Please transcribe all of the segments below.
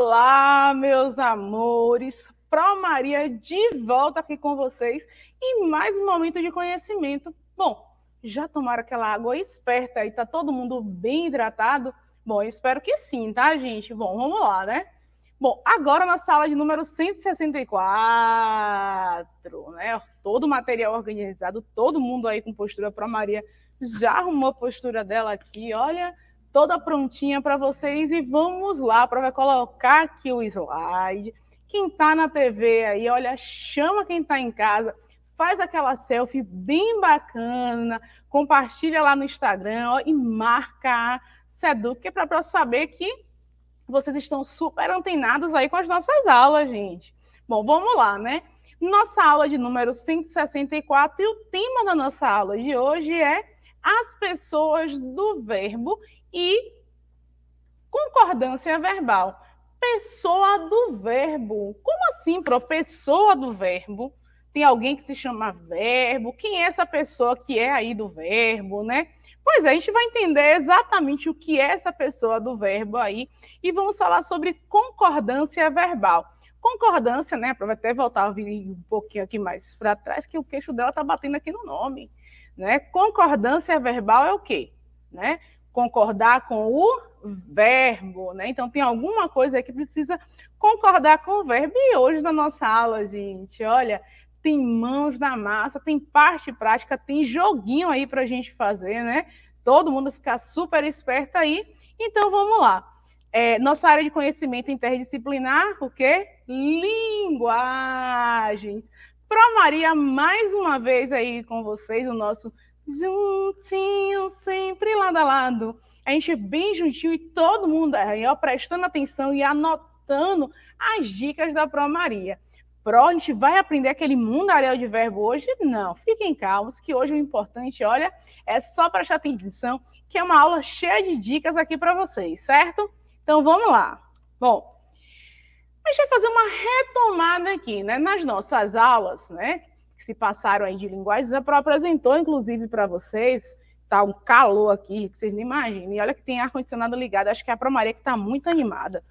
Olá, meus amores! Pro Maria de volta aqui com vocês e mais um momento de conhecimento. Bom, já tomaram aquela água esperta e tá todo mundo bem hidratado? Bom, eu espero que sim, tá, gente? Bom, vamos lá, né? Bom, agora na sala de número 164, né? Todo o material organizado, todo mundo aí com postura Pro Maria já arrumou a postura dela aqui, olha toda prontinha para vocês e vamos lá para colocar aqui o slide. Quem está na TV aí, olha, chama quem está em casa, faz aquela selfie bem bacana, compartilha lá no Instagram ó, e marca Seduc é para saber que vocês estão super antenados aí com as nossas aulas, gente. Bom, vamos lá, né? Nossa aula de número 164 e o tema da nossa aula de hoje é as pessoas do verbo e concordância verbal. Pessoa do verbo. Como assim, pro? Pessoa do verbo. Tem alguém que se chama verbo. Quem é essa pessoa que é aí do verbo, né? Pois é, a gente vai entender exatamente o que é essa pessoa do verbo aí e vamos falar sobre concordância verbal. Concordância, né? Para até voltar a vir um pouquinho aqui mais para trás, que o queixo dela tá batendo aqui no nome. Né? Concordância verbal é o quê? Né? Concordar com o verbo, né? Então tem alguma coisa que precisa concordar com o verbo. E hoje na nossa aula, gente, olha, tem mãos na massa, tem parte prática, tem joguinho aí para a gente fazer, né? Todo mundo ficar super esperto aí. Então vamos lá. É, nossa área de conhecimento interdisciplinar, o quê? Linguagens. Pro Maria, mais uma vez aí com vocês, o nosso juntinho, sempre lado a lado. A gente é bem juntinho e todo mundo é aí, ó, prestando atenção e anotando as dicas da Pro Maria. Pro, a gente vai aprender aquele mundo aéreo de verbo hoje? Não, fiquem calmos, que hoje o importante, olha, é só prestar atenção, que é uma aula cheia de dicas aqui para vocês, certo? Então vamos lá. Bom, a gente vai fazer uma retomada aqui, né? Nas nossas aulas, né? Que se passaram aí de linguagens, a própria apresentou, inclusive, para vocês. Tá um calor aqui, que vocês não imaginem. E olha que tem ar-condicionado ligado. Acho que é a Promaria que está muito animada.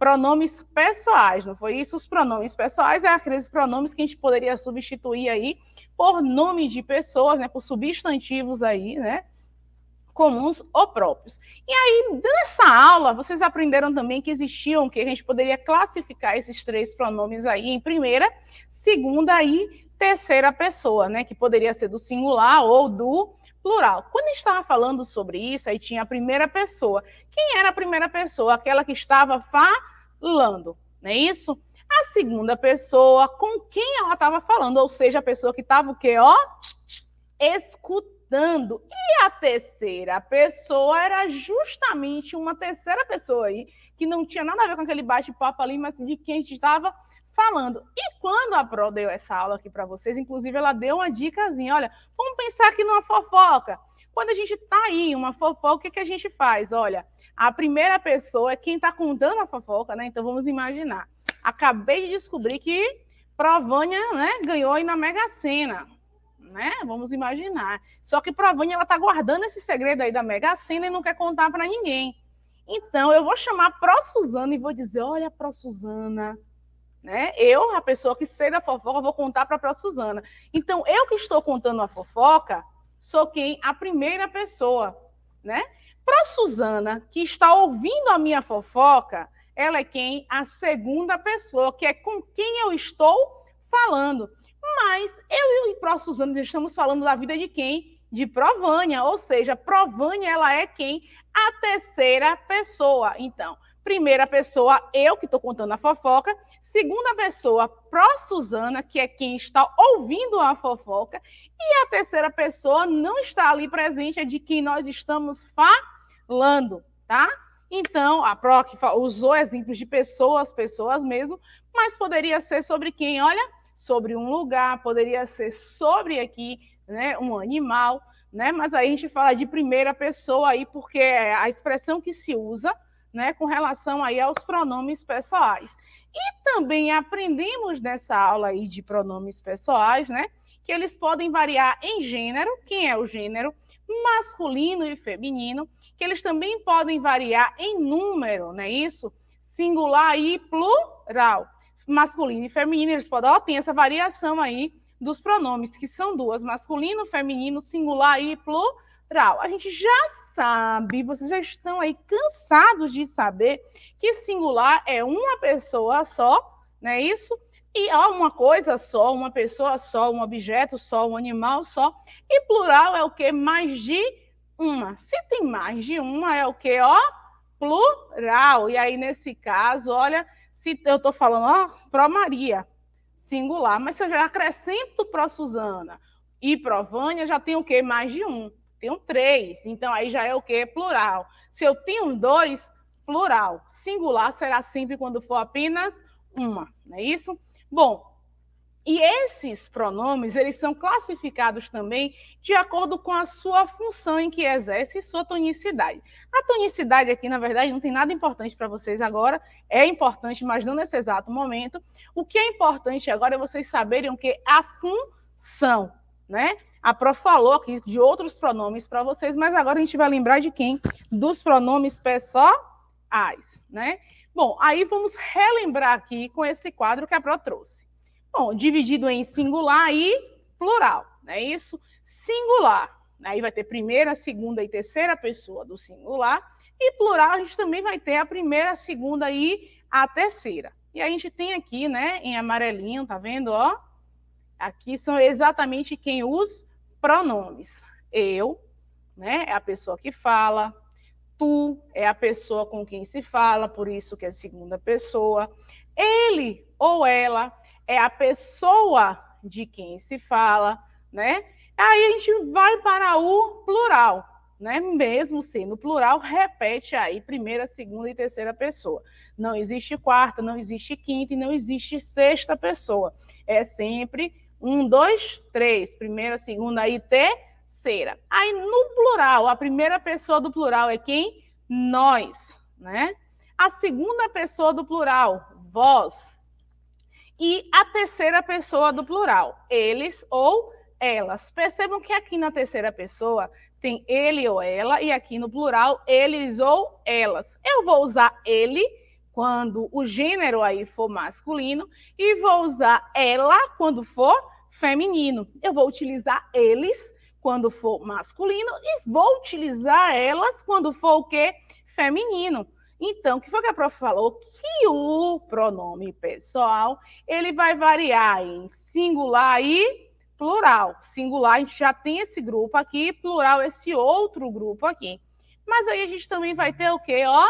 Pronomes pessoais, não foi isso? Os pronomes pessoais é aqueles pronomes que a gente poderia substituir aí por nome de pessoas, né? Por substantivos aí, né? comuns ou próprios. E aí, nessa aula, vocês aprenderam também que existiam, que a gente poderia classificar esses três pronomes aí em primeira, segunda e terceira pessoa, né? Que poderia ser do singular ou do plural. Quando estava falando sobre isso, aí tinha a primeira pessoa. Quem era a primeira pessoa? Aquela que estava falando, não é isso? A segunda pessoa, com quem ela estava falando, ou seja, a pessoa que estava o quê? Ó, escutando e a terceira pessoa era justamente uma terceira pessoa aí, que não tinha nada a ver com aquele bate-papo ali, mas de quem a gente estava falando. E quando a Pro deu essa aula aqui para vocês, inclusive ela deu uma dicasinha, olha, vamos pensar aqui numa fofoca. Quando a gente está aí em uma fofoca, o que, que a gente faz? Olha, a primeira pessoa é quem está contando a fofoca, né? Então vamos imaginar. Acabei de descobrir que Provânia né, ganhou aí na Mega Sena né? Vamos imaginar. Só que para Vânia, ela está guardando esse segredo aí da Mega Sena e não quer contar para ninguém. Então, eu vou chamar a Pro Suzana e vou dizer: olha, Pro Suzana, né? Eu, a pessoa que sei da fofoca, vou contar para a Pro Suzana. Então, eu que estou contando a fofoca, sou quem? A primeira pessoa, né? Pro Suzana, que está ouvindo a minha fofoca, ela é quem? A segunda pessoa, que é com quem eu estou falando. Mas eu e o próximo Suzano estamos falando da vida de quem? De Provânia, ou seja, Provânia ela é quem? A terceira pessoa. Então, primeira pessoa, eu que estou contando a fofoca, segunda pessoa, pró Suzana, que é quem está ouvindo a fofoca, e a terceira pessoa não está ali presente, é de quem nós estamos falando, tá? Então, a PROC usou exemplos de pessoas, pessoas mesmo, mas poderia ser sobre quem, olha, sobre um lugar, poderia ser sobre aqui, né, um animal, né? Mas aí a gente fala de primeira pessoa aí porque é a expressão que se usa, né, com relação aí aos pronomes pessoais. E também aprendemos nessa aula aí de pronomes pessoais, né, que eles podem variar em gênero, quem é o gênero masculino e feminino, que eles também podem variar em número, não é isso? Singular e plural masculino e feminino, eles podem, ó, tem essa variação aí dos pronomes, que são duas, masculino, feminino, singular e plural. A gente já sabe, vocês já estão aí cansados de saber que singular é uma pessoa só, não é isso? E alguma uma coisa só, uma pessoa só, um objeto só, um animal só. E plural é o que? Mais de uma. Se tem mais de uma, é o que? Ó, plural. E aí, nesse caso, olha, se eu estou falando, ó, pró Maria, singular, mas se eu já acrescento pró Suzana e pró Vânia, já tem o quê? Mais de um. Tenho três, então aí já é o quê? Plural. Se eu tenho dois, plural. Singular será sempre quando for apenas uma, não é isso? Bom, e esses pronomes, eles são classificados também de acordo com a sua função em que exerce e sua tonicidade. A tonicidade aqui, na verdade, não tem nada importante para vocês agora, é importante, mas não nesse exato momento. O que é importante agora é vocês saberem o que é a função, né? A Prof falou aqui de outros pronomes para vocês, mas agora a gente vai lembrar de quem? Dos pronomes pessoais, né? Bom, aí vamos relembrar aqui com esse quadro que a Pro trouxe. Bom, dividido em singular e plural, não é isso? Singular. Aí vai ter primeira, segunda e terceira pessoa do singular. E plural, a gente também vai ter a primeira, a segunda e a terceira. E a gente tem aqui, né, em amarelinho, tá vendo, ó? Aqui são exatamente quem os pronomes. Eu, né, é a pessoa que fala. Tu é a pessoa com quem se fala, por isso que é segunda pessoa. Ele ou ela é a pessoa de quem se fala, né? Aí a gente vai para o plural, né? Mesmo sendo plural, repete aí primeira, segunda e terceira pessoa. Não existe quarta, não existe quinta e não existe sexta pessoa. É sempre um, dois, três, primeira, segunda e terceira. Aí no plural, a primeira pessoa do plural é quem? Nós, né? A segunda pessoa do plural, vós e a terceira pessoa do plural, eles ou elas. Percebam que aqui na terceira pessoa tem ele ou ela, e aqui no plural, eles ou elas. Eu vou usar ele quando o gênero aí for masculino e vou usar ela quando for feminino. Eu vou utilizar eles quando for masculino e vou utilizar elas quando for o quê? Feminino. Então, o que foi que a prof falou? Que o pronome pessoal, ele vai variar em singular e plural. Singular, a gente já tem esse grupo aqui, plural, esse outro grupo aqui. Mas aí a gente também vai ter o quê, ó?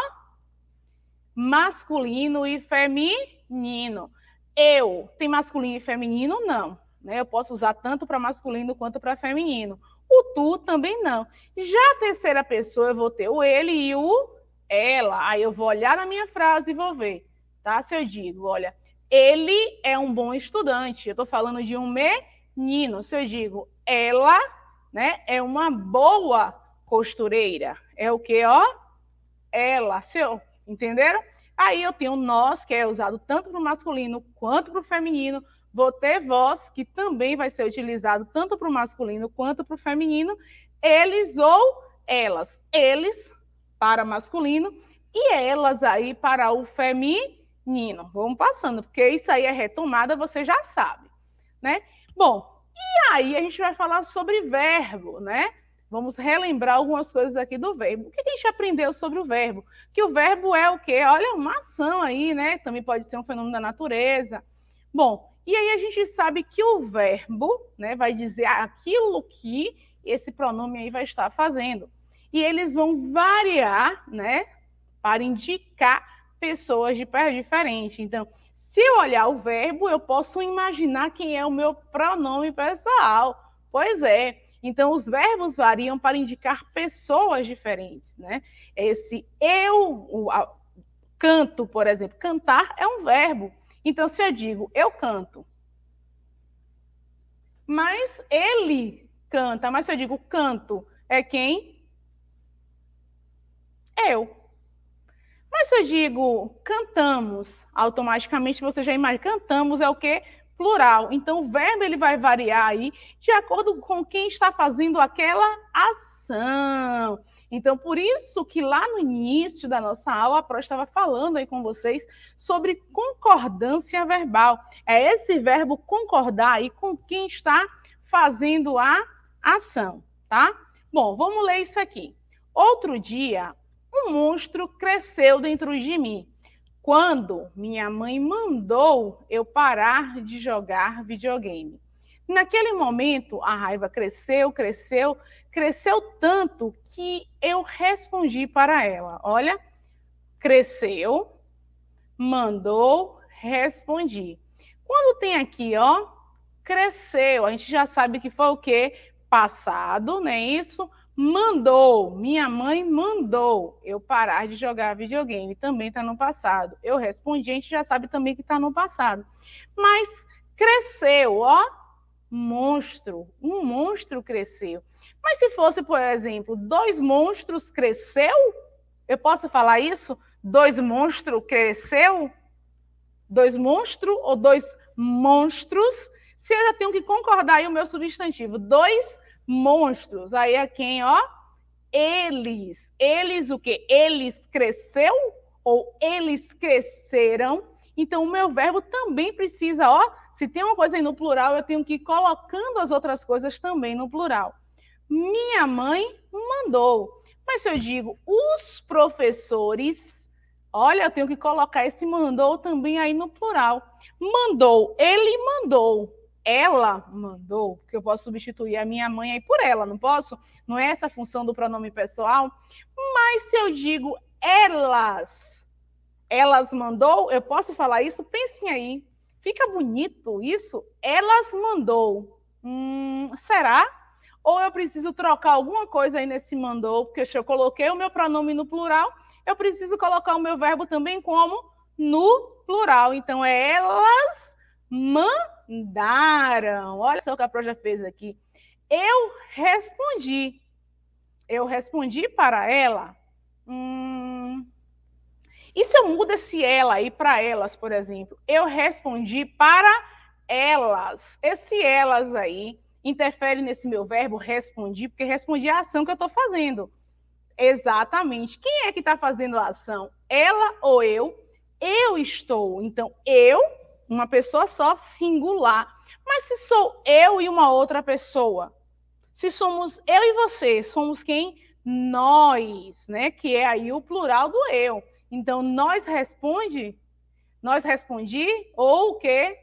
Masculino e feminino. Eu, tem masculino e feminino? Não. Né? Eu posso usar tanto para masculino quanto para feminino. O tu também não. Já a terceira pessoa, eu vou ter o ele e o ela, aí eu vou olhar na minha frase e vou ver, tá? Se eu digo, olha, ele é um bom estudante, eu estou falando de um menino. Se eu digo, ela, né, é uma boa costureira, é o que, ó? Ela, seu, entenderam? Aí eu tenho nós, que é usado tanto para o masculino quanto para o feminino. Vou ter vós, que também vai ser utilizado tanto para o masculino quanto para o feminino. Eles ou elas. Eles para masculino e elas aí para o feminino. Vamos passando, porque isso aí é retomada, você já sabe, né? Bom, e aí a gente vai falar sobre verbo, né? Vamos relembrar algumas coisas aqui do verbo. O que a gente aprendeu sobre o verbo? Que o verbo é o quê? Olha, uma ação aí, né? Também pode ser um fenômeno da natureza. Bom, e aí a gente sabe que o verbo, né, vai dizer aquilo que esse pronome aí vai estar fazendo e eles vão variar, né, para indicar pessoas de pé diferente. Então, se eu olhar o verbo, eu posso imaginar quem é o meu pronome pessoal. Pois é. Então, os verbos variam para indicar pessoas diferentes, né? Esse eu, o, a, canto, por exemplo, cantar é um verbo. Então, se eu digo eu canto, mas ele canta, mas se eu digo canto, é quem eu. Mas se eu digo cantamos, automaticamente você já imagina, cantamos é o que? Plural. Então o verbo ele vai variar aí de acordo com quem está fazendo aquela ação. Então, por isso que lá no início da nossa aula, a Pró estava falando aí com vocês sobre concordância verbal. É esse verbo concordar aí com quem está fazendo a ação, tá? Bom, vamos ler isso aqui. Outro dia, um monstro cresceu dentro de mim. Quando minha mãe mandou eu parar de jogar videogame. Naquele momento, a raiva cresceu, cresceu, cresceu tanto que eu respondi para ela: Olha, cresceu, mandou, respondi. Quando tem aqui, ó, cresceu, a gente já sabe que foi o quê? Passado, não é isso? mandou, minha mãe mandou eu parar de jogar videogame, também está no passado. Eu respondi, a gente já sabe também que está no passado. Mas cresceu, ó, monstro, um monstro cresceu. Mas se fosse, por exemplo, dois monstros cresceu, eu posso falar isso? Dois monstros cresceu? Dois monstros ou dois monstros? Se eu já tenho que concordar aí o meu substantivo, dois monstros monstros. Aí é quem, ó? Eles. Eles o quê? Eles cresceu ou eles cresceram. Então, o meu verbo também precisa, ó, se tem uma coisa aí no plural, eu tenho que ir colocando as outras coisas também no plural. Minha mãe mandou. Mas se eu digo os professores, olha, eu tenho que colocar esse mandou também aí no plural. Mandou, ele mandou ela mandou, que eu posso substituir a minha mãe aí por ela, não posso? Não é essa a função do pronome pessoal? Mas se eu digo elas, elas mandou, eu posso falar isso? Pensem aí. Fica bonito isso? Elas mandou. Hum, será? Ou eu preciso trocar alguma coisa aí nesse mandou, porque eu coloquei o meu pronome no plural, eu preciso colocar o meu verbo também como no plural. Então é elas mandaram. Olha só o que a Pro já fez aqui. Eu respondi. Eu respondi para ela. Hum, e se eu mudo esse ela aí para elas, por exemplo? Eu respondi para elas. Esse elas aí interfere nesse meu verbo respondi, porque respondi a ação que eu estou fazendo. Exatamente. Quem é que está fazendo a ação? Ela ou eu? Eu estou. Então, eu uma pessoa só, singular. Mas se sou eu e uma outra pessoa, se somos eu e você, somos quem? Nós, né? Que é aí o plural do eu. Então, nós responde, nós respondi, ou o quê?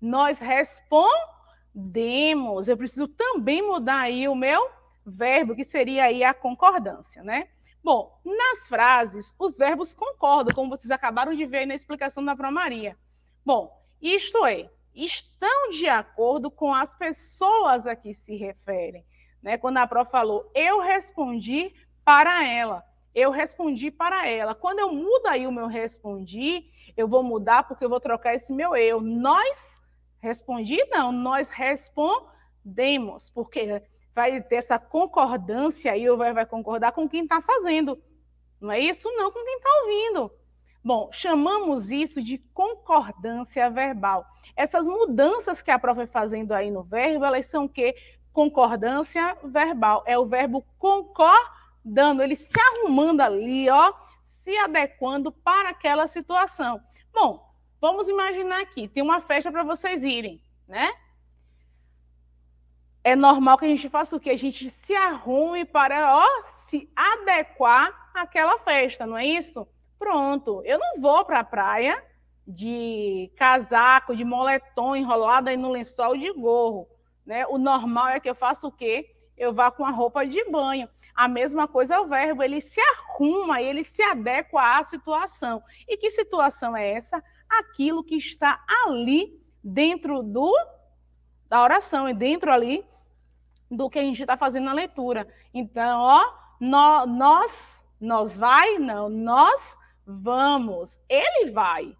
Nós respondemos. Eu preciso também mudar aí o meu verbo, que seria aí a concordância, né? Bom, nas frases, os verbos concordam, como vocês acabaram de ver aí na explicação da Promaria. Bom, isto é, estão de acordo com as pessoas a que se referem. Né? Quando a Pro falou, eu respondi para ela. Eu respondi para ela. Quando eu mudo aí o meu respondi, eu vou mudar porque eu vou trocar esse meu eu. Nós respondi, não, nós respondemos, porque vai ter essa concordância aí, ou vai, vai concordar com quem está fazendo. Não é isso, não, com quem está ouvindo. Bom, chamamos isso de concordância verbal. Essas mudanças que a prova é fazendo aí no verbo, elas são o quê? Concordância verbal. É o verbo concordando, ele se arrumando ali, ó, se adequando para aquela situação. Bom, vamos imaginar aqui, tem uma festa para vocês irem, né? é normal que a gente faça o que? A gente se arrume para ó, se adequar àquela festa, não é isso? Pronto, eu não vou para a praia de casaco, de moletom enrolado aí no lençol de gorro, né? O normal é que eu faça o quê? Eu vá com a roupa de banho. A mesma coisa é o verbo, ele se arruma, ele se adequa à situação. E que situação é essa? Aquilo que está ali dentro do da oração e é dentro ali do que a gente está fazendo na leitura. Então, ó, nós, nós vai, não, nós vamos, ele vai,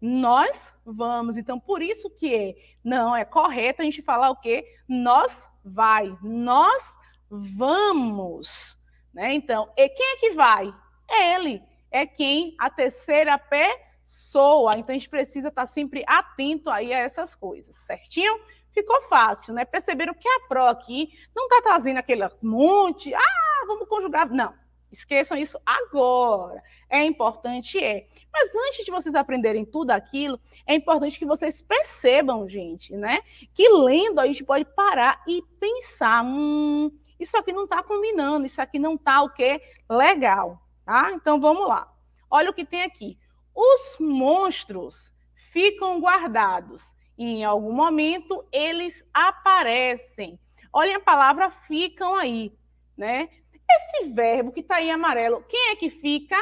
nós vamos. Então, por isso que é, não é correto a gente falar o quê? Nós vai, nós vamos. Né? Então, e quem é que vai? É ele, é quem? A terceira pessoa. Então, a gente precisa estar sempre atento aí a essas coisas, certinho? Ficou fácil, né? Perceberam que a pró aqui não está trazendo aquele monte, ah, vamos conjugar. Não, Esqueçam isso agora. É importante, é. Mas antes de vocês aprenderem tudo aquilo, é importante que vocês percebam, gente, né? Que lendo a gente pode parar e pensar, hum, isso aqui não está combinando, isso aqui não está o quê? Legal, tá? Então vamos lá. Olha o que tem aqui. Os monstros ficam guardados e em algum momento eles aparecem. Olhem a palavra ficam aí, né? Esse verbo que está em amarelo, quem é que fica?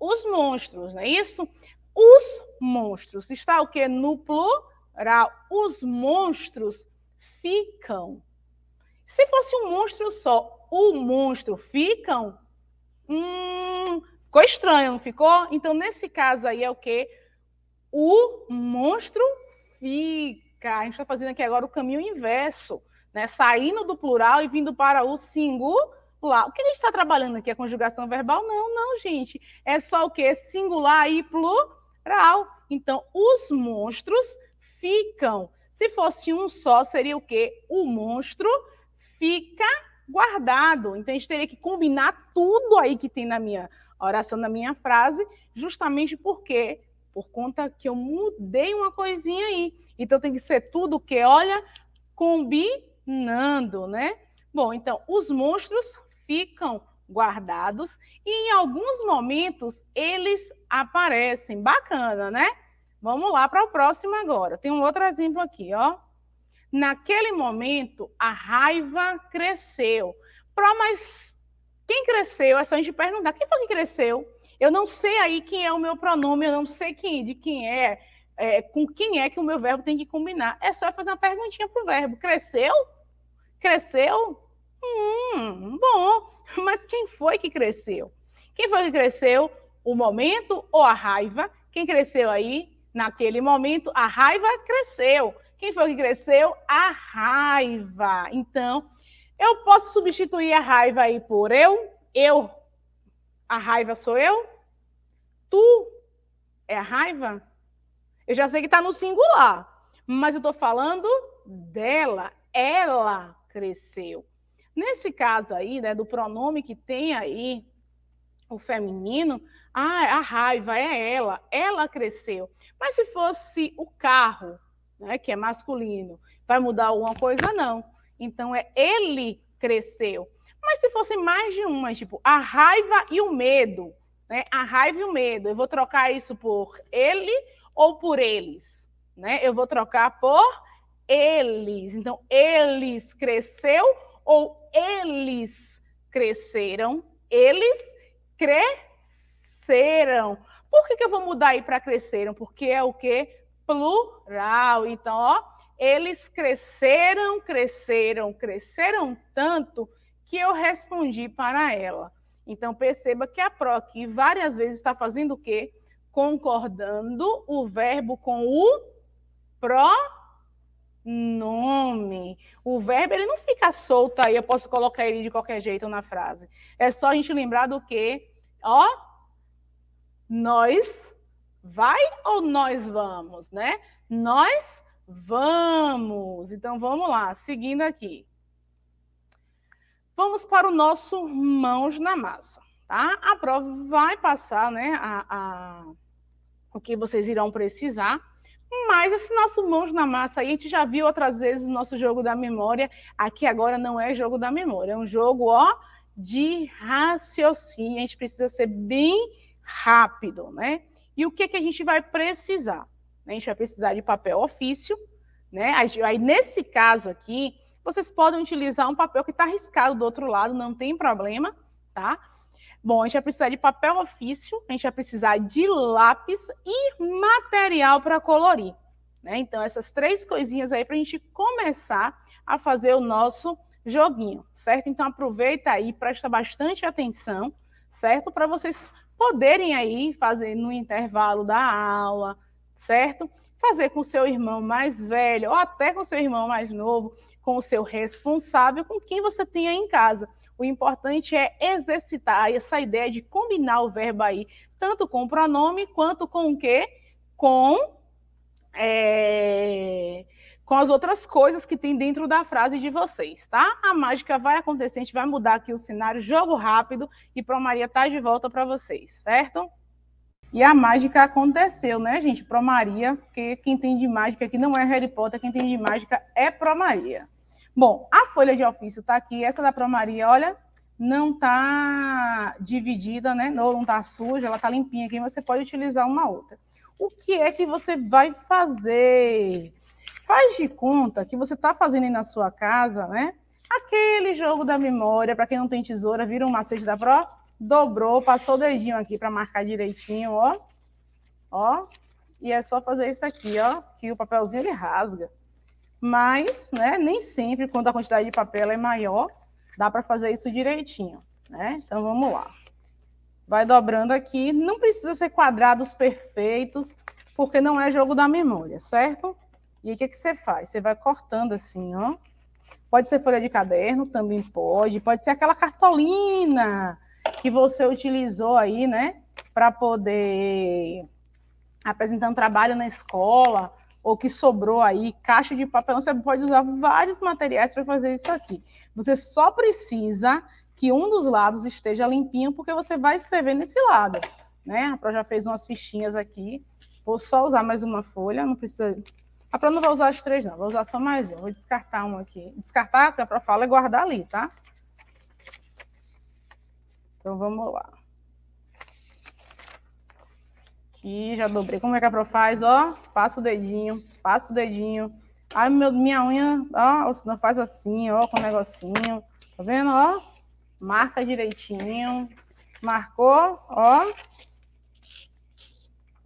Os monstros, não é isso? Os monstros. Está o que? No plural. Os monstros ficam. Se fosse um monstro só, o monstro ficam? Hum, ficou estranho, não ficou? Então, nesse caso aí é o que? O monstro fica. A gente está fazendo aqui agora o caminho inverso, né? Saindo do plural e vindo para o singular particular. O que a gente está trabalhando aqui? é conjugação verbal? Não, não, gente. É só o que? Singular e plural. Então, os monstros ficam. Se fosse um só, seria o quê? O monstro fica guardado. Então, a gente teria que combinar tudo aí que tem na minha oração, na minha frase, justamente porque por conta que eu mudei uma coisinha aí. Então tem que ser tudo o que, olha, combinando, né? Bom, então os monstros ficam guardados e em alguns momentos eles aparecem. Bacana, né? Vamos lá para o próximo agora. Tem um outro exemplo aqui, ó. Naquele momento, a raiva cresceu. Pro, mas quem cresceu? É só a gente perguntar. Quem foi que cresceu? Eu não sei aí quem é o meu pronome, eu não sei quem, de quem é, é com quem é que o meu verbo tem que combinar. É só fazer uma perguntinha para o verbo. Cresceu? Cresceu? Hum, bom, mas quem foi que cresceu? Quem foi que cresceu? O momento ou a raiva? Quem cresceu aí? Naquele momento, a raiva cresceu. Quem foi que cresceu? A raiva. Então, eu posso substituir a raiva aí por eu, eu. A raiva sou eu? Tu é a raiva? Eu já sei que está no singular, mas eu estou falando dela. Ela cresceu. Nesse caso aí, né, do pronome que tem aí o feminino, a raiva é ela, ela cresceu. Mas se fosse o carro, né, que é masculino, vai mudar alguma coisa? Não. Então é ele cresceu. Mas se fosse mais de uma, tipo, a raiva e o medo, né? A raiva e o medo. Eu vou trocar isso por ele ou por eles, né? Eu vou trocar por eles. Então, eles cresceu ou eles cresceram, eles cresceram. Por que, que eu vou mudar aí para cresceram? Porque é o que? Plural. Então, ó, eles cresceram, cresceram, cresceram tanto que eu respondi para ela. Então, perceba que a pró aqui várias vezes está fazendo o quê? Concordando o verbo com o pró nome. O verbo ele não fica solto aí, eu posso colocar ele de qualquer jeito na frase. É só a gente lembrar do que, ó, nós vai ou nós vamos, né? Nós vamos. Então vamos lá, seguindo aqui. Vamos para o nosso mãos na massa, tá? A prova vai passar, né? a, a... o que vocês irão precisar mas esse nosso mãos na massa aí, a gente já viu outras vezes o nosso jogo da memória. Aqui agora não é jogo da memória, é um jogo ó, de raciocínio. A gente precisa ser bem rápido, né? E o que, que a gente vai precisar? A gente vai precisar de papel ofício, né? Aí, nesse caso aqui, vocês podem utilizar um papel que está riscado do outro lado, não tem problema, tá? Bom, a gente vai precisar de papel ofício, a gente vai precisar de lápis e material para colorir. Né? Então, essas três coisinhas aí para a gente começar a fazer o nosso joguinho, certo? Então, aproveita aí, presta bastante atenção, certo? Para vocês poderem aí fazer no intervalo da aula, certo? Fazer com seu irmão mais velho ou até com seu irmão mais novo, com o seu responsável, com quem você tenha em casa o importante é exercitar essa ideia de combinar o verbo aí, tanto com o pronome quanto com o quê? Com, é, com as outras coisas que tem dentro da frase de vocês, tá? A mágica vai acontecer, a gente vai mudar aqui o cenário, jogo rápido e Pro Maria tá de volta para vocês, certo? E a mágica aconteceu, né, gente? Pro Maria, porque quem tem de mágica aqui não é Harry Potter, quem tem de mágica é Pro Maria. Bom, a folha de ofício está aqui, essa da Promaria, olha, não está dividida, né? Ou não está suja, ela está limpinha aqui, você pode utilizar uma outra. O que é que você vai fazer? Faz de conta que você está fazendo aí na sua casa, né? Aquele jogo da memória, para quem não tem tesoura, vira um macete da Pro, dobrou, passou o dedinho aqui para marcar direitinho, ó. Ó. E é só fazer isso aqui, ó, que o papelzinho ele rasga mas né, nem sempre, quando a quantidade de papel é maior, dá para fazer isso direitinho. Né? Então vamos lá. Vai dobrando aqui, não precisa ser quadrados perfeitos, porque não é jogo da memória, certo? E aí o que, que você faz? Você vai cortando assim, ó. Pode ser folha de caderno, também pode. Pode ser aquela cartolina que você utilizou aí, né? Para poder apresentar um trabalho na escola ou que sobrou aí, caixa de papelão, você pode usar vários materiais para fazer isso aqui. Você só precisa que um dos lados esteja limpinho, porque você vai escrever nesse lado. Né? A Pro já fez umas fichinhas aqui. Vou só usar mais uma folha, não precisa. A Pro não vai usar as três, não, vou usar só mais uma. Vou descartar uma aqui. Descartar, que a Pro fala, é guardar ali, tá? Então vamos lá. Aqui, já dobrei como é que a Pro faz, ó. Passa o dedinho, passa o dedinho. Ai, meu, minha unha, ó, não faz assim, ó, com o negocinho. Tá vendo, ó? Marca direitinho. Marcou, ó.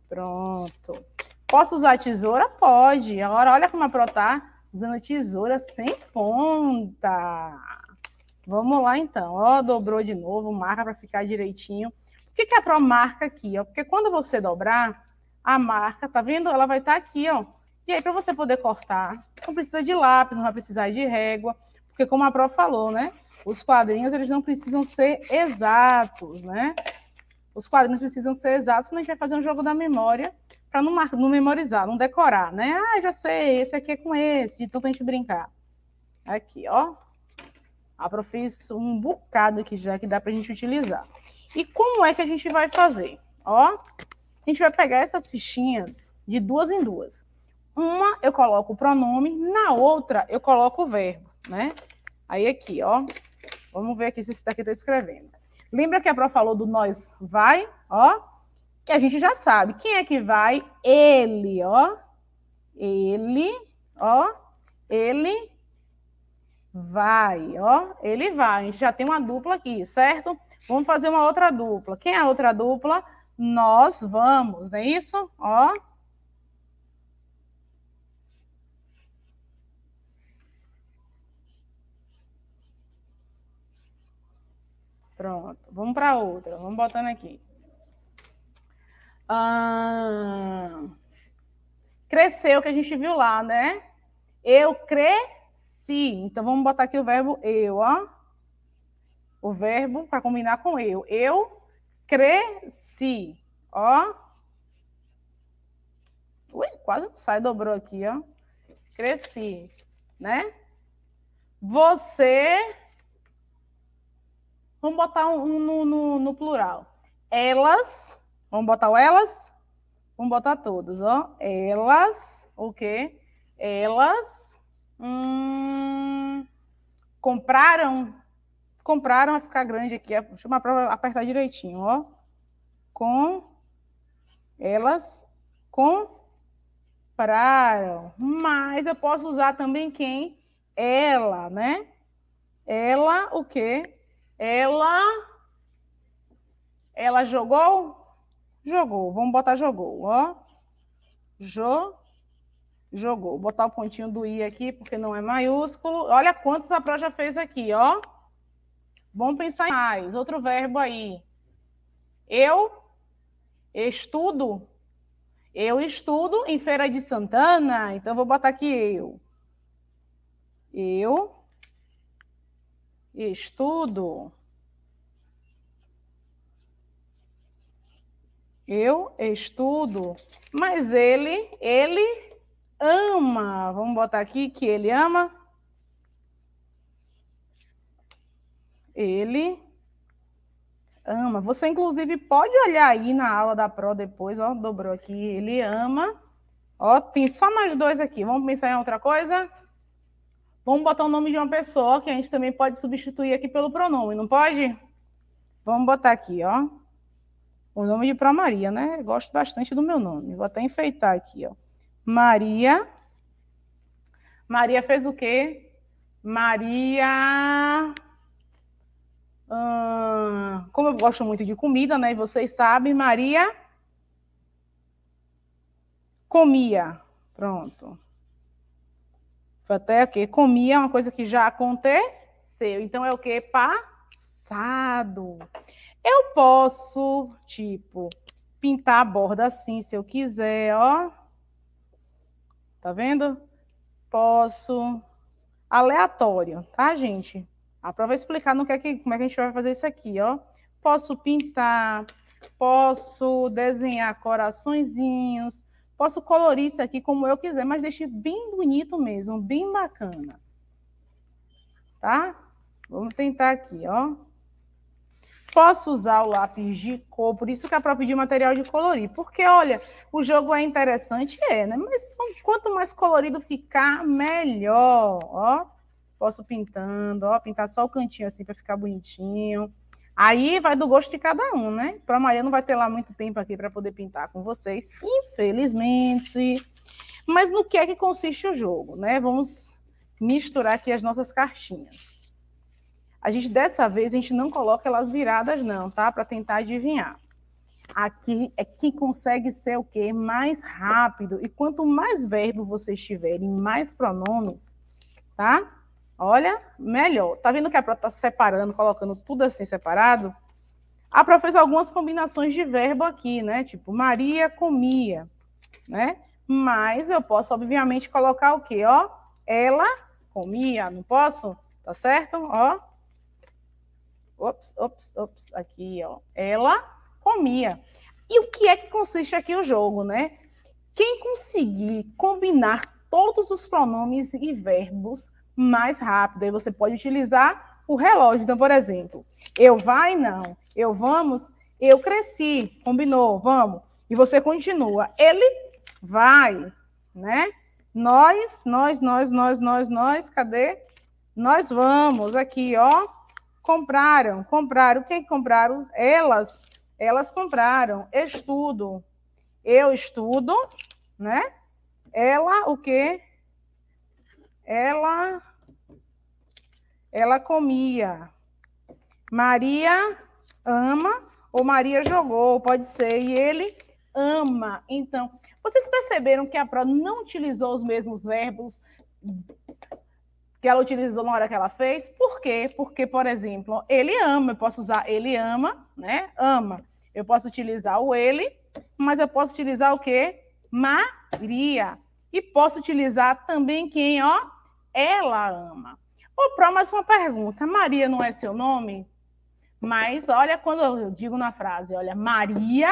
Pronto. Posso usar tesoura? Pode. Agora, olha como a Pro tá usando tesoura sem ponta. Vamos lá, então. Ó, dobrou de novo, marca para ficar direitinho. O que, a é a aqui? Ó? Porque quando você dobrar, a marca, tá vendo? Ela vai estar tá aqui, ó. E aí, para você poder cortar, não precisa de lápis, não vai precisar de régua, porque como a Pro falou, né? Os quadrinhos, eles não precisam ser exatos, né? Os quadrinhos precisam ser exatos, senão a gente vai fazer um jogo da memória para não, não, memorizar, não decorar, né? Ah, já sei, esse aqui é com esse, então a gente brincar. Aqui, ó. A Pro fez um bocado aqui já que dá para a gente utilizar. E como é que a gente vai fazer? Ó, a gente vai pegar essas fichinhas de duas em duas. Uma eu coloco o pronome, na outra eu coloco o verbo, né? Aí aqui, ó. Vamos ver aqui se esse daqui está escrevendo. Lembra que a Pro falou do nós vai, ó? Que a gente já sabe. Quem é que vai? Ele, ó. Ele, ó. Ele vai, ó. Ele vai. A gente já tem uma dupla aqui, certo? Vamos fazer uma outra dupla. Quem é a outra dupla? Nós vamos, não é isso? Ó. Pronto, vamos para outra. Vamos botando aqui. Ah, cresceu, que a gente viu lá, né? Eu cresci. Então, vamos botar aqui o verbo eu, ó o verbo para combinar com eu. Eu cresci. Ó. Ui, quase sai, dobrou aqui, ó. Cresci, né? Você. Vamos botar um, um no, no, no, plural. Elas. Vamos botar o elas? Vamos botar todos, ó. Elas. O quê? Elas. Hum, compraram compraram, vai ficar grande aqui, chama para apertar direitinho, ó. Com elas compraram. Mas eu posso usar também quem? Ela, né? Ela o quê? Ela ela jogou? Jogou. Vamos botar jogou, ó. Jo jogou. Vou botar o pontinho do i aqui porque não é maiúsculo. Olha quantos a Pro já fez aqui, ó. Vamos pensar em mais. Outro verbo aí. Eu estudo. Eu estudo em Feira de Santana. Então, vou botar aqui eu. Eu estudo. Eu estudo. Mas ele, ele ama. Vamos botar aqui que ele ama Ele ama. Você, inclusive, pode olhar aí na aula da Pro depois, ó, dobrou aqui. Ele ama. Ó, tem só mais dois aqui. Vamos pensar em outra coisa? Vamos botar o nome de uma pessoa que a gente também pode substituir aqui pelo pronome, não pode? Vamos botar aqui, ó. O nome de Pro Maria, né? Gosto bastante do meu nome. Vou até enfeitar aqui, ó. Maria. Maria fez o quê? Maria como eu gosto muito de comida, né? E vocês sabem, Maria comia. Pronto. Foi até quê? Comia é uma coisa que já aconteceu. Então é o que? Passado. Eu posso, tipo, pintar a borda assim se eu quiser, ó. Tá vendo? Posso. Aleatório, tá, gente? A prova vai é explicar no que é que, como é que a gente vai fazer isso aqui, ó. Posso pintar, posso desenhar coraçõezinhos, posso colorir isso aqui como eu quiser, mas deixe bem bonito mesmo, bem bacana. Tá? Vamos tentar aqui, ó. Posso usar o lápis de cor, por isso que a própria de material de colorir. Porque, olha, o jogo é interessante, é, né? Mas quanto mais colorido ficar, melhor, ó posso pintando, ó, pintar só o cantinho assim para ficar bonitinho. Aí vai do gosto de cada um, né? Para Maria não vai ter lá muito tempo aqui para poder pintar com vocês, infelizmente. Mas no que é que consiste o jogo, né? Vamos misturar aqui as nossas cartinhas. A gente dessa vez a gente não coloca elas viradas não, tá? Para tentar adivinhar. Aqui é quem consegue ser o quê? Mais rápido. E quanto mais verbo vocês tiverem, mais pronomes, tá? Olha, melhor. Tá vendo que a prova tá separando, colocando tudo assim separado? A prova fez algumas combinações de verbo aqui, né? Tipo, Maria comia, né? Mas eu posso, obviamente, colocar o quê? Ó, ela comia, não posso? Tá certo? Ó. Ops, ops, ops. Aqui, ó. Ela comia. E o que é que consiste aqui o jogo, né? Quem conseguir combinar todos os pronomes e verbos mais rápido. aí você pode utilizar o relógio. Então, por exemplo, eu vai, não. Eu vamos, eu cresci, combinou, vamos. E você continua. Ele vai, né? Nós, nós, nós, nós, nós, nós, cadê? Nós vamos aqui, ó. Compraram, compraram. Quem compraram? Elas, elas compraram. Estudo. Eu estudo, né? Ela, o quê? Ela ela comia. Maria ama ou Maria jogou, pode ser, e ele ama. Então, vocês perceberam que a Pro não utilizou os mesmos verbos que ela utilizou na hora que ela fez? Por quê? Porque, por exemplo, ele ama, eu posso usar ele ama, né? Ama. Eu posso utilizar o ele, mas eu posso utilizar o quê? Maria. E posso utilizar também quem, ó, ela ama. Ô, Pro, mais uma pergunta. Maria não é seu nome? Mas olha quando eu digo na frase, olha, Maria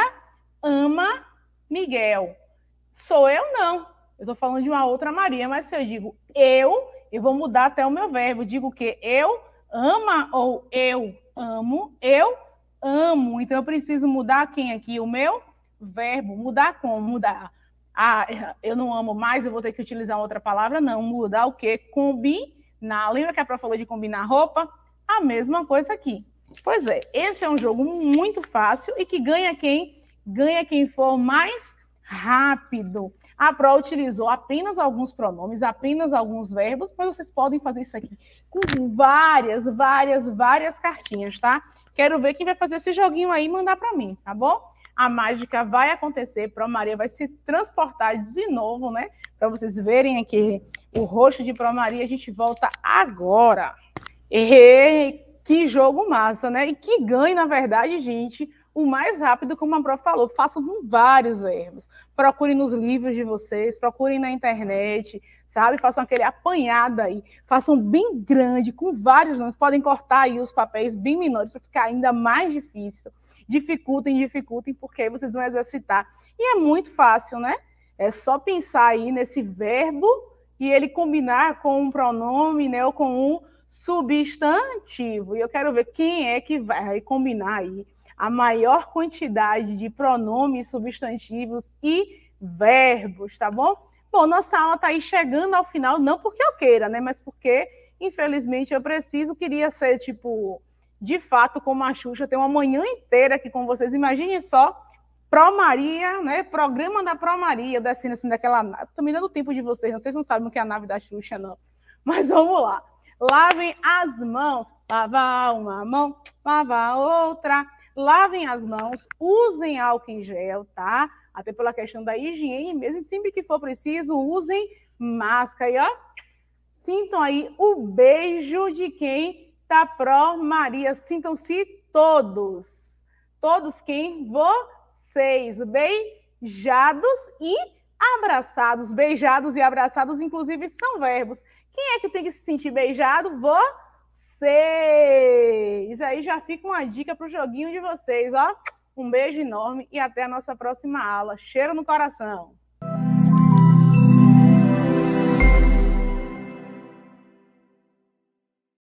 ama Miguel. Sou eu não. Eu estou falando de uma outra Maria, mas se eu digo eu, eu vou mudar até o meu verbo. digo que eu ama ou eu amo, eu amo. Então eu preciso mudar quem aqui? O meu verbo. Mudar como? Mudar. Ah, eu não amo mais, eu vou ter que utilizar outra palavra? Não. Mudar o quê? Combinar na, lembra que a Pro falou de combinar roupa? A mesma coisa aqui. Pois é, esse é um jogo muito fácil e que ganha quem? Ganha quem for mais rápido. A Pro utilizou apenas alguns pronomes, apenas alguns verbos, mas vocês podem fazer isso aqui com várias, várias, várias cartinhas, tá? Quero ver quem vai fazer esse joguinho aí e mandar para mim, tá bom? a mágica vai acontecer, Pro Maria vai se transportar de novo, né? Para vocês verem aqui o rosto de Pro Maria, a gente volta agora. E que jogo massa, né? E que ganho, na verdade, gente, o mais rápido, como a Pro falou, façam com vários verbos. Procurem nos livros de vocês, procurem na internet, sabe? Façam aquele apanhado aí. Façam bem grande, com vários nomes. Podem cortar aí os papéis bem menores para ficar ainda mais difícil. Dificultem, dificultem, porque aí vocês vão exercitar. E é muito fácil, né? É só pensar aí nesse verbo e ele combinar com um pronome, né? Ou com um substantivo. E eu quero ver quem é que vai combinar aí a maior quantidade de pronomes, substantivos e verbos, tá bom? Bom, nossa aula está aí chegando ao final, não porque eu queira, né? Mas porque, infelizmente, eu preciso, queria ser, tipo, de fato, como a Xuxa, ter uma manhã inteira aqui com vocês. Imagine só, Pro Maria, né? Programa da Pro Maria, descendo assim daquela nave. Estou me dando tempo de vocês, não, vocês não sabem o que é a nave da Xuxa, não. Mas vamos lá. Lavem as mãos, lava uma mão, lava outra lavem as mãos, usem álcool em gel, tá? Até pela questão da higiene mesmo, e sempre que for preciso, usem máscara. E, ó, sintam aí o beijo de quem tá pró Maria. Sintam-se todos. Todos quem? Vocês. Beijados e abraçados. Beijados e abraçados, inclusive, são verbos. Quem é que tem que se sentir beijado? Vocês vocês. Aí já fica uma dica para o joguinho de vocês, ó. Um beijo enorme e até a nossa próxima aula. Cheiro no coração!